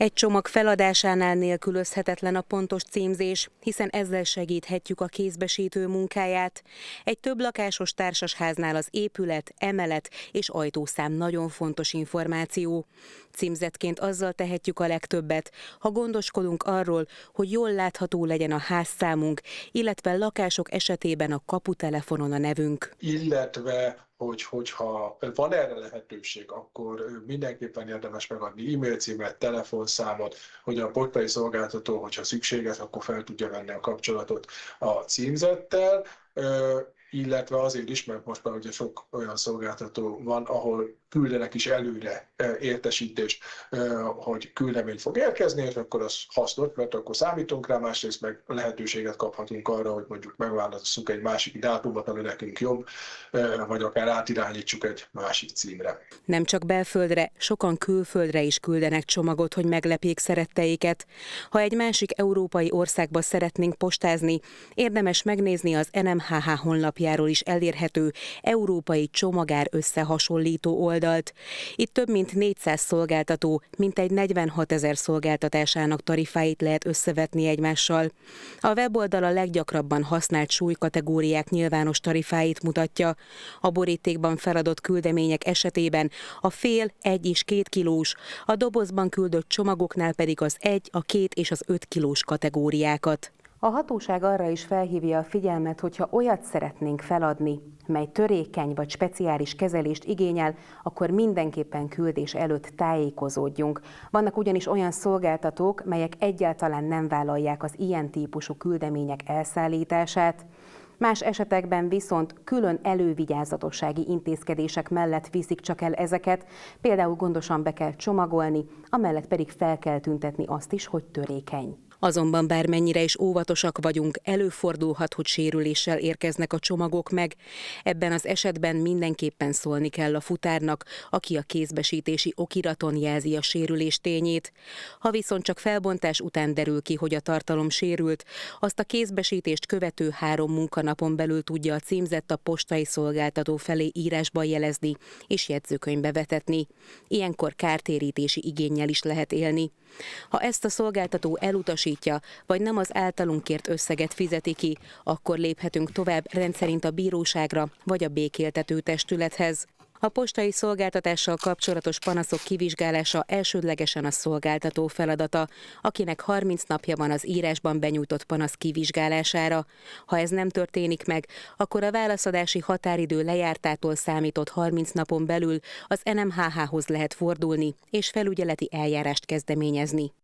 Egy csomag feladásánál nélkülözhetetlen a pontos címzés, hiszen ezzel segíthetjük a kézbesítő munkáját. Egy több lakásos társasháznál az épület, emelet és ajtószám nagyon fontos információ. Címzetként azzal tehetjük a legtöbbet, ha gondoskodunk arról, hogy jól látható legyen a házszámunk, illetve lakások esetében a kaputelefonon a nevünk. Illetve hogy hogyha van erre lehetőség, akkor mindenképpen érdemes megadni e-mail címet, telefonszámot, hogy a portai szolgáltató, hogyha szükséges, akkor fel tudja venni a kapcsolatot a címzettel illetve azért is, mert most már ugye sok olyan szolgáltató van, ahol küldenek is előre e, értesítést, e, hogy küldemény fog érkezni, és akkor az hasznos, mert akkor számítunk rá, másrészt meg lehetőséget kaphatunk arra, hogy mondjuk megválaszunk egy másik dátumot, ami nekünk jobb, e, vagy akár átirányítsuk egy másik címre. Nem csak belföldre, sokan külföldre is küldenek csomagot, hogy meglepjék szeretteiket. Ha egy másik európai országba szeretnénk postázni, érdemes megnézni az NMHH honlap honlapjáról is elérhető európai csomagár összehasonlító oldalt. Itt több mint 400 szolgáltató, mintegy 46 ezer szolgáltatásának tarifáit lehet összevetni egymással. A weboldal a leggyakrabban használt súlykategóriák nyilvános tarifáit mutatja. A borítékban feladott küldemények esetében a fél, egy és két kilós, a dobozban küldött csomagoknál pedig az egy, a két és az öt kilós kategóriákat. A hatóság arra is felhívja a figyelmet, hogyha olyat szeretnénk feladni, mely törékeny vagy speciális kezelést igényel, akkor mindenképpen küldés előtt tájékozódjunk. Vannak ugyanis olyan szolgáltatók, melyek egyáltalán nem vállalják az ilyen típusú küldemények elszállítását, Más esetekben viszont külön elővigyázatossági intézkedések mellett viszik csak el ezeket, például gondosan be kell csomagolni, amellett pedig fel kell tüntetni azt is, hogy törékeny. Azonban bármennyire is óvatosak vagyunk, előfordulhat, hogy sérüléssel érkeznek a csomagok meg. Ebben az esetben mindenképpen szólni kell a futárnak, aki a kézbesítési okiraton jelzi a sérülés tényét. Ha viszont csak felbontás után derül ki, hogy a tartalom sérült, azt a kézbesítést követő három munkanapon belül tudja a címzett a postai szolgáltató felé írásban jelezni és jegyzőkönyvbe vetetni. Ilyenkor kártérítési igényel is lehet élni. Ha ezt a szolgáltató elutasít, elutasítja, vagy nem az általunk kért összeget fizeti ki, akkor léphetünk tovább rendszerint a bíróságra vagy a békéltető testülethez. A postai szolgáltatással kapcsolatos panaszok kivizsgálása elsődlegesen a szolgáltató feladata, akinek 30 napja van az írásban benyújtott panasz kivizsgálására. Ha ez nem történik meg, akkor a válaszadási határidő lejártától számított 30 napon belül az NMHH-hoz lehet fordulni és felügyeleti eljárást kezdeményezni.